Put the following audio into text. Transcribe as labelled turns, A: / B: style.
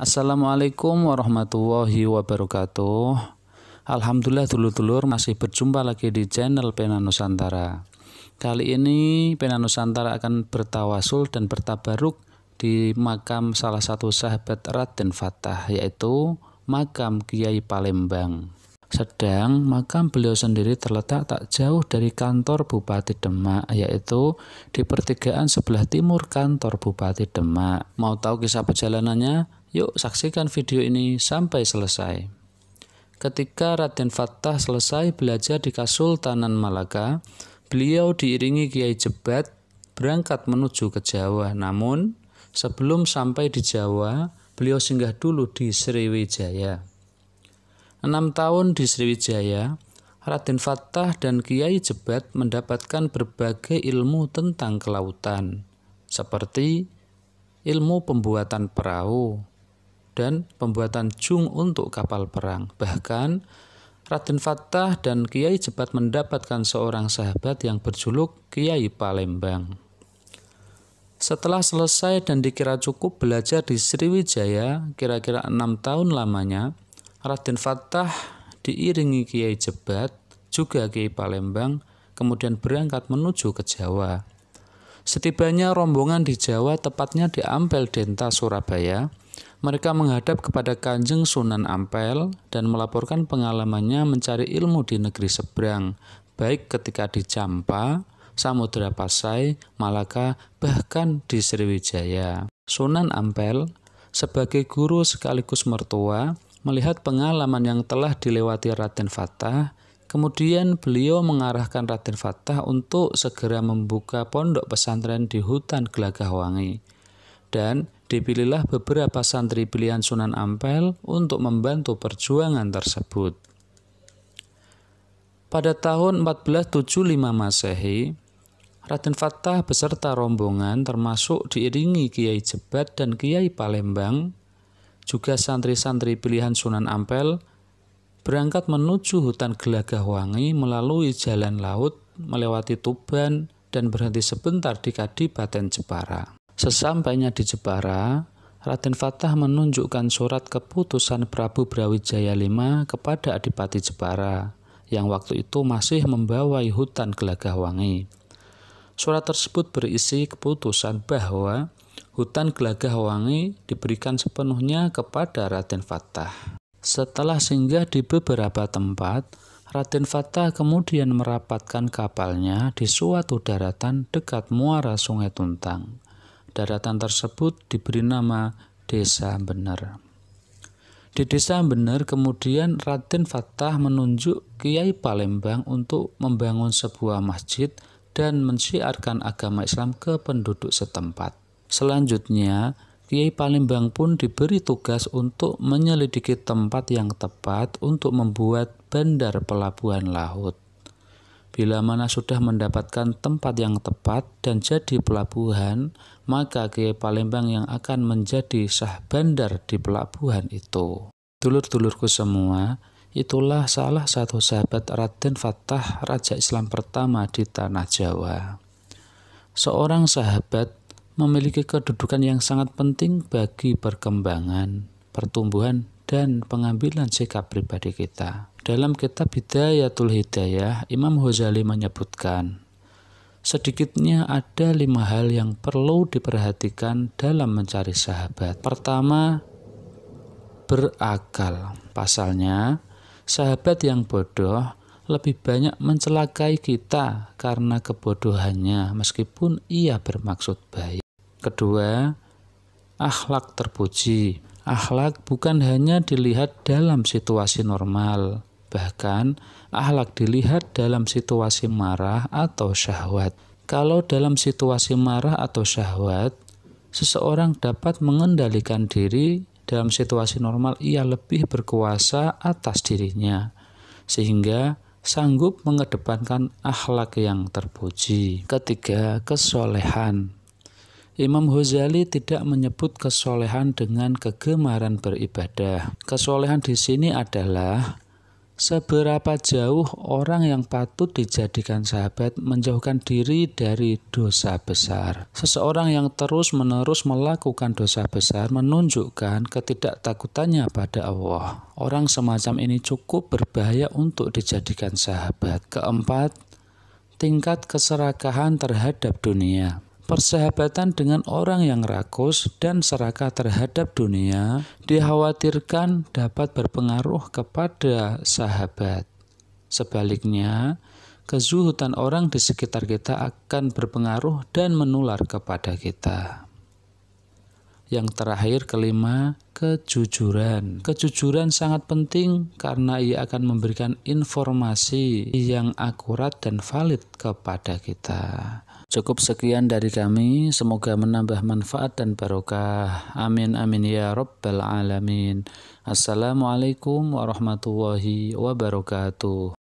A: Assalamualaikum warahmatullahi wabarakatuh. Alhamdulillah dulur-dulur masih berjumpa lagi di channel Pena Nusantara. Kali ini Pena Nusantara akan bertawasul dan bertabaruk di makam salah satu sahabat Raden Fatah yaitu makam Kiai Palembang. Sedang makam beliau sendiri terletak tak jauh dari kantor Bupati Demak yaitu di pertigaan sebelah timur kantor Bupati Demak. Mau tahu kisah perjalanannya? Yuk saksikan video ini sampai selesai. Ketika Raden Fatah selesai belajar di Kasultanan Malaka, beliau diiringi Kiai Jebat berangkat menuju ke Jawa. Namun, sebelum sampai di Jawa, beliau singgah dulu di Sriwijaya. Enam tahun di Sriwijaya, Raden Fatah dan Kiai Jebat mendapatkan berbagai ilmu tentang kelautan, seperti ilmu pembuatan perahu, dan pembuatan jung untuk kapal perang. Bahkan Raden Fatah dan Kiai Jebat mendapatkan seorang sahabat yang berjuluk Kiai Palembang. Setelah selesai dan dikira cukup belajar di Sriwijaya, kira-kira enam tahun lamanya, Raden Fatah diiringi Kiai Jebat, juga Kiai Palembang, kemudian berangkat menuju ke Jawa. Setibanya rombongan di Jawa, tepatnya di Ampel Denta, Surabaya, mereka menghadap kepada Kanjeng Sunan Ampel dan melaporkan pengalamannya mencari ilmu di negeri seberang, baik ketika di Campa, Samudra Pasai, Malaka, bahkan di Sriwijaya. Sunan Ampel sebagai guru sekaligus mertua melihat pengalaman yang telah dilewati Raden Fatah Kemudian beliau mengarahkan Raden Fatah untuk segera membuka pondok pesantren di hutan Gelagahwangi. Dan dipilihlah beberapa santri pilihan Sunan Ampel untuk membantu perjuangan tersebut. Pada tahun 1475 Masehi, Raden Fatah beserta rombongan termasuk diiringi Kiai Jebat dan Kiai Palembang, juga santri-santri pilihan Sunan Ampel berangkat menuju hutan gelagah wangi melalui jalan laut, melewati Tuban, dan berhenti sebentar di Kadipaten Jepara. Sesampainya di Jepara, Raden Fatah menunjukkan surat keputusan Prabu Brawijaya V kepada Adipati Jepara, yang waktu itu masih membawai hutan gelagah wangi. Surat tersebut berisi keputusan bahwa hutan gelagah wangi diberikan sepenuhnya kepada Raden Fatah. Setelah singgah di beberapa tempat, Raden Fatah kemudian merapatkan kapalnya di suatu daratan dekat muara Sungai Tuntang. Daratan tersebut diberi nama Desa Bener. Di Desa Bener kemudian Raden Fatah menunjuk Kiai Palembang untuk membangun sebuah masjid dan mensiarkan agama Islam ke penduduk setempat. Selanjutnya, Kiai Palembang pun diberi tugas untuk menyelidiki tempat yang tepat untuk membuat bandar pelabuhan laut. Bila mana sudah mendapatkan tempat yang tepat dan jadi pelabuhan, maka Kiai Palembang yang akan menjadi sah bandar di pelabuhan itu. Dulur-dulurku semua, itulah salah satu sahabat Raden Fatah, Raja Islam pertama di Tanah Jawa. Seorang sahabat memiliki kedudukan yang sangat penting bagi perkembangan, pertumbuhan, dan pengambilan sikap pribadi kita. Dalam kitab Hidayatul Hidayah, Imam Ghazali menyebutkan, sedikitnya ada lima hal yang perlu diperhatikan dalam mencari sahabat. Pertama, berakal. Pasalnya, sahabat yang bodoh lebih banyak mencelakai kita karena kebodohannya, meskipun ia bermaksud baik. Kedua, akhlak terpuji. Akhlak bukan hanya dilihat dalam situasi normal, bahkan akhlak dilihat dalam situasi marah atau syahwat. Kalau dalam situasi marah atau syahwat, seseorang dapat mengendalikan diri dalam situasi normal ia lebih berkuasa atas dirinya sehingga sanggup mengedepankan akhlak yang terpuji. Ketiga, kesolehan Imam Ghazali tidak menyebut kesolehan dengan kegemaran beribadah. Kesolehan di sini adalah seberapa jauh orang yang patut dijadikan sahabat menjauhkan diri dari dosa besar. Seseorang yang terus-menerus melakukan dosa besar menunjukkan ketidaktakutannya pada Allah. Orang semacam ini cukup berbahaya untuk dijadikan sahabat. Keempat, tingkat keserakahan terhadap dunia. Persahabatan dengan orang yang rakus dan serakah terhadap dunia dikhawatirkan dapat berpengaruh kepada sahabat. Sebaliknya, kezuhutan orang di sekitar kita akan berpengaruh dan menular kepada kita. Yang terakhir kelima, kejujuran. Kejujuran sangat penting karena ia akan memberikan informasi yang akurat dan valid kepada kita. Cukup sekian dari kami, semoga menambah manfaat dan barokah. Amin amin ya rabbal alamin. Assalamualaikum warahmatullahi wabarakatuh.